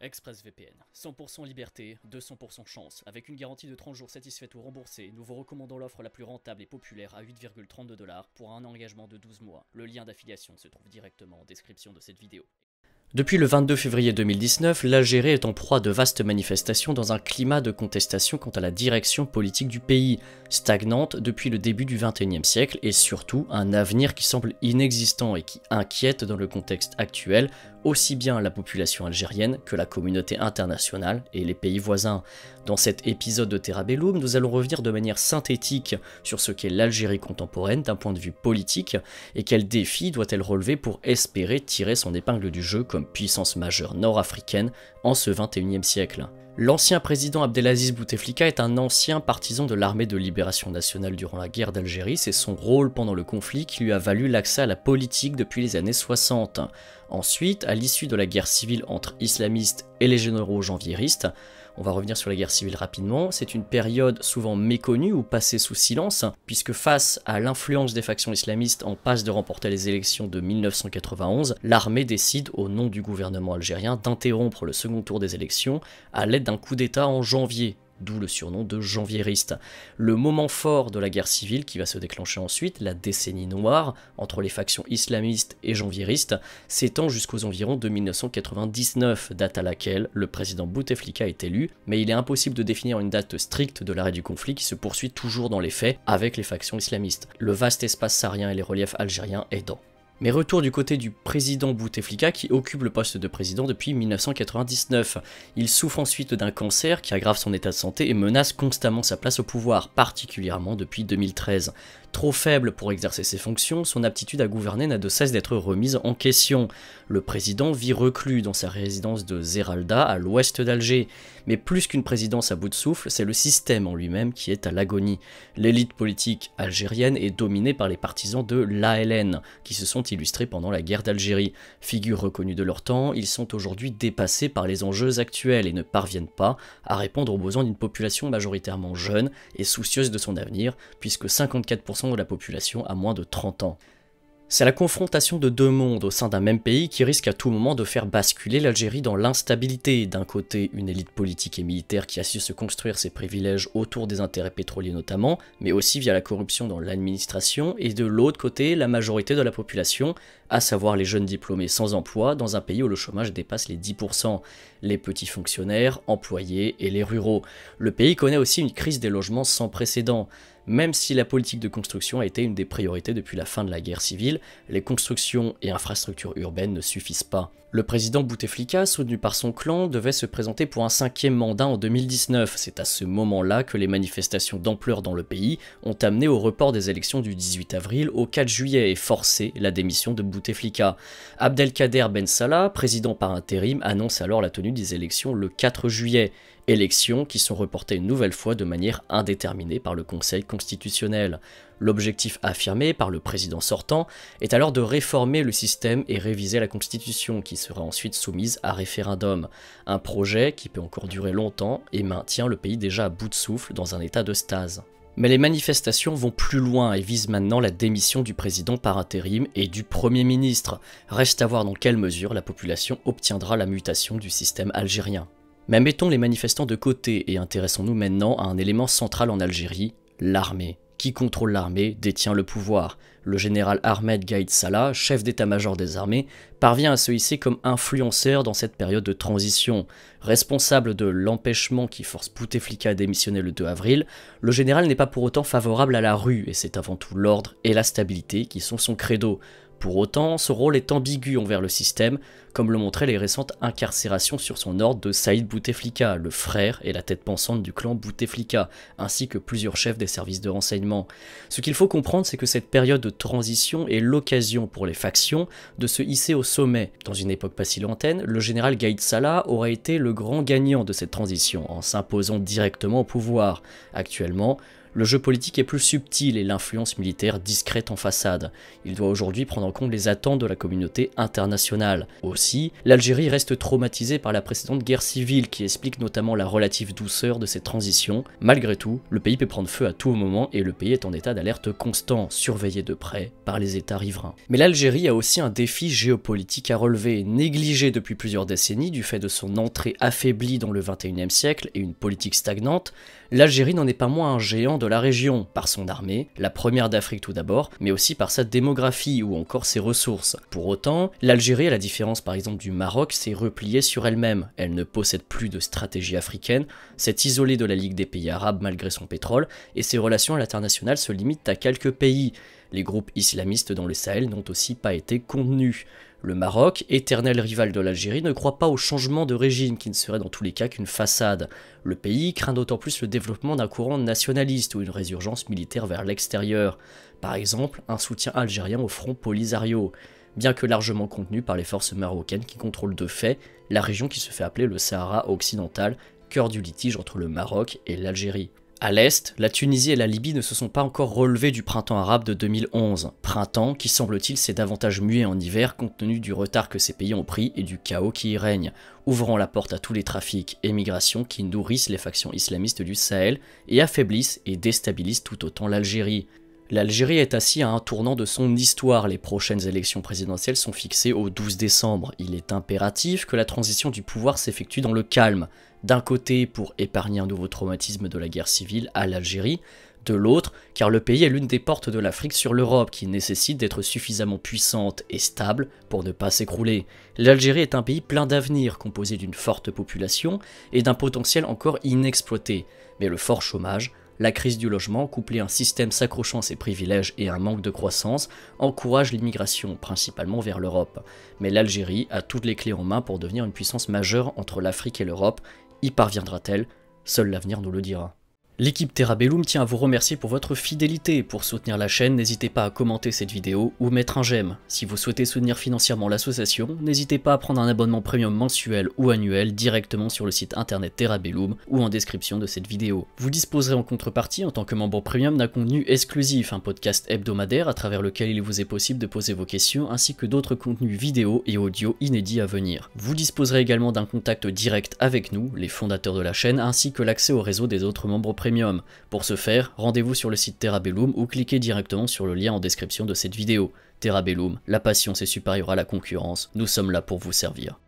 ExpressVPN. 100% liberté, 200% chance. Avec une garantie de 30 jours satisfaite ou remboursée, nous vous recommandons l'offre la plus rentable et populaire à 8,32$ pour un engagement de 12 mois. Le lien d'affiliation se trouve directement en description de cette vidéo. Depuis le 22 février 2019, l'Algérie est en proie de vastes manifestations dans un climat de contestation quant à la direction politique du pays, stagnante depuis le début du XXIe siècle et surtout un avenir qui semble inexistant et qui inquiète dans le contexte actuel aussi bien la population algérienne que la communauté internationale et les pays voisins. Dans cet épisode de Terra Bellum, nous allons revenir de manière synthétique sur ce qu'est l'Algérie contemporaine d'un point de vue politique et quels défis doit-elle relever pour espérer tirer son épingle du jeu puissance majeure nord-africaine en ce 21e siècle. L'ancien président Abdelaziz Bouteflika est un ancien partisan de l'armée de libération nationale durant la guerre d'Algérie, c'est son rôle pendant le conflit qui lui a valu l'accès à la politique depuis les années 60. Ensuite, à l'issue de la guerre civile entre islamistes et les généraux janvieristes, on va revenir sur la guerre civile rapidement. C'est une période souvent méconnue ou passée sous silence, puisque face à l'influence des factions islamistes en passe de remporter les élections de 1991, l'armée décide, au nom du gouvernement algérien, d'interrompre le second tour des élections à l'aide d'un coup d'État en janvier d'où le surnom de janvieriste. Le moment fort de la guerre civile qui va se déclencher ensuite, la décennie noire, entre les factions islamistes et janvieristes, s'étend jusqu'aux environs de 1999, date à laquelle le président Bouteflika est élu, mais il est impossible de définir une date stricte de l'arrêt du conflit qui se poursuit toujours dans les faits avec les factions islamistes. Le vaste espace sarien et les reliefs algériens aidant. Mais retour du côté du président Bouteflika qui occupe le poste de président depuis 1999. Il souffre ensuite d'un cancer qui aggrave son état de santé et menace constamment sa place au pouvoir, particulièrement depuis 2013. Trop faible pour exercer ses fonctions, son aptitude à gouverner n'a de cesse d'être remise en question. Le président vit reclus dans sa résidence de Zeralda à l'ouest d'Alger. Mais plus qu'une présidence à bout de souffle, c'est le système en lui-même qui est à l'agonie. L'élite politique algérienne est dominée par les partisans de l'ALN, qui se sont illustrés pendant la guerre d'Algérie. Figures reconnues de leur temps, ils sont aujourd'hui dépassés par les enjeux actuels et ne parviennent pas à répondre aux besoins d'une population majoritairement jeune et soucieuse de son avenir, puisque 54% de la population a moins de 30 ans. C'est la confrontation de deux mondes au sein d'un même pays qui risque à tout moment de faire basculer l'Algérie dans l'instabilité. D'un côté, une élite politique et militaire qui a su se construire ses privilèges autour des intérêts pétroliers notamment, mais aussi via la corruption dans l'administration, et de l'autre côté, la majorité de la population, à savoir les jeunes diplômés sans emploi dans un pays où le chômage dépasse les 10%, les petits fonctionnaires, employés et les ruraux. Le pays connaît aussi une crise des logements sans précédent. Même si la politique de construction a été une des priorités depuis la fin de la guerre civile, les constructions et infrastructures urbaines ne suffisent pas. Le président Bouteflika, soutenu par son clan, devait se présenter pour un cinquième mandat en 2019. C'est à ce moment-là que les manifestations d'ampleur dans le pays ont amené au report des élections du 18 avril au 4 juillet et forcé la démission de Bouteflika. Abdelkader Ben Salah, président par intérim, annonce alors la tenue des élections le 4 juillet élections qui sont reportées une nouvelle fois de manière indéterminée par le Conseil constitutionnel. L'objectif affirmé par le président sortant est alors de réformer le système et réviser la Constitution qui sera ensuite soumise à référendum, un projet qui peut encore durer longtemps et maintient le pays déjà à bout de souffle dans un état de stase. Mais les manifestations vont plus loin et visent maintenant la démission du président par intérim et du Premier ministre. Reste à voir dans quelle mesure la population obtiendra la mutation du système algérien. Mais mettons les manifestants de côté et intéressons-nous maintenant à un élément central en Algérie, l'armée. Qui contrôle l'armée détient le pouvoir. Le général Ahmed Gaïd Salah, chef d'état-major des armées, parvient à se hisser comme influenceur dans cette période de transition. Responsable de l'empêchement qui force Bouteflika à démissionner le 2 avril, le général n'est pas pour autant favorable à la rue, et c'est avant tout l'ordre et la stabilité qui sont son credo. Pour autant, ce rôle est ambigu envers le système, comme le montraient les récentes incarcérations sur son ordre de Saïd Bouteflika, le frère et la tête pensante du clan Bouteflika, ainsi que plusieurs chefs des services de renseignement. Ce qu'il faut comprendre, c'est que cette période de transition est l'occasion pour les factions de se hisser au sommet. Dans une époque pas si lointaine, le général Gaïd Salah aurait été le grand gagnant de cette transition en s'imposant directement au pouvoir. Actuellement, le jeu politique est plus subtil et l'influence militaire discrète en façade. Il doit aujourd'hui prendre en compte les attentes de la communauté internationale. Aussi, l'Algérie reste traumatisée par la précédente guerre civile qui explique notamment la relative douceur de ses transitions. Malgré tout, le pays peut prendre feu à tout moment et le pays est en état d'alerte constant, surveillé de près par les États riverains. Mais l'Algérie a aussi un défi géopolitique à relever, négligé depuis plusieurs décennies du fait de son entrée affaiblie dans le 21e siècle et une politique stagnante. L'Algérie n'en est pas moins un géant de la région par son armée, la première d'Afrique tout d'abord, mais aussi par sa démographie ou encore ses ressources. Pour autant, l'Algérie, à la différence par exemple du Maroc, s'est repliée sur elle-même. Elle ne possède plus de stratégie africaine, s'est isolée de la Ligue des pays arabes malgré son pétrole, et ses relations à l'international se limitent à quelques pays. Les groupes islamistes dans le Sahel n'ont aussi pas été contenus. Le Maroc, éternel rival de l'Algérie, ne croit pas au changement de régime qui ne serait dans tous les cas qu'une façade. Le pays craint d'autant plus le développement d'un courant nationaliste ou une résurgence militaire vers l'extérieur. Par exemple, un soutien algérien au front Polisario, bien que largement contenu par les forces marocaines qui contrôlent de fait la région qui se fait appeler le Sahara occidental, cœur du litige entre le Maroc et l'Algérie. À l'Est, la Tunisie et la Libye ne se sont pas encore relevées du printemps arabe de 2011, printemps qui semble-t-il s'est davantage muet en hiver compte tenu du retard que ces pays ont pris et du chaos qui y règne, ouvrant la porte à tous les trafics et migrations qui nourrissent les factions islamistes du Sahel et affaiblissent et déstabilisent tout autant l'Algérie. L'Algérie est assise à un tournant de son histoire. Les prochaines élections présidentielles sont fixées au 12 décembre. Il est impératif que la transition du pouvoir s'effectue dans le calme. D'un côté, pour épargner un nouveau traumatisme de la guerre civile à l'Algérie, de l'autre, car le pays est l'une des portes de l'Afrique sur l'Europe qui nécessite d'être suffisamment puissante et stable pour ne pas s'écrouler. L'Algérie est un pays plein d'avenir, composé d'une forte population et d'un potentiel encore inexploité, mais le fort chômage la crise du logement, couplée à un système s'accrochant à ses privilèges et un manque de croissance, encourage l'immigration, principalement vers l'Europe. Mais l'Algérie a toutes les clés en main pour devenir une puissance majeure entre l'Afrique et l'Europe. Y parviendra-t-elle Seul l'avenir nous le dira. L'équipe Terabellum tient à vous remercier pour votre fidélité. Pour soutenir la chaîne, n'hésitez pas à commenter cette vidéo ou mettre un j'aime. Si vous souhaitez soutenir financièrement l'association, n'hésitez pas à prendre un abonnement premium mensuel ou annuel directement sur le site internet Terabellum ou en description de cette vidéo. Vous disposerez en contrepartie, en tant que membre premium, d'un contenu exclusif, un podcast hebdomadaire à travers lequel il vous est possible de poser vos questions ainsi que d'autres contenus vidéo et audio inédits à venir. Vous disposerez également d'un contact direct avec nous, les fondateurs de la chaîne, ainsi que l'accès au réseau des autres membres premium pour ce faire, rendez-vous sur le site Terabellum ou cliquez directement sur le lien en description de cette vidéo. Terabellum, la passion c'est supérieur à la concurrence, nous sommes là pour vous servir.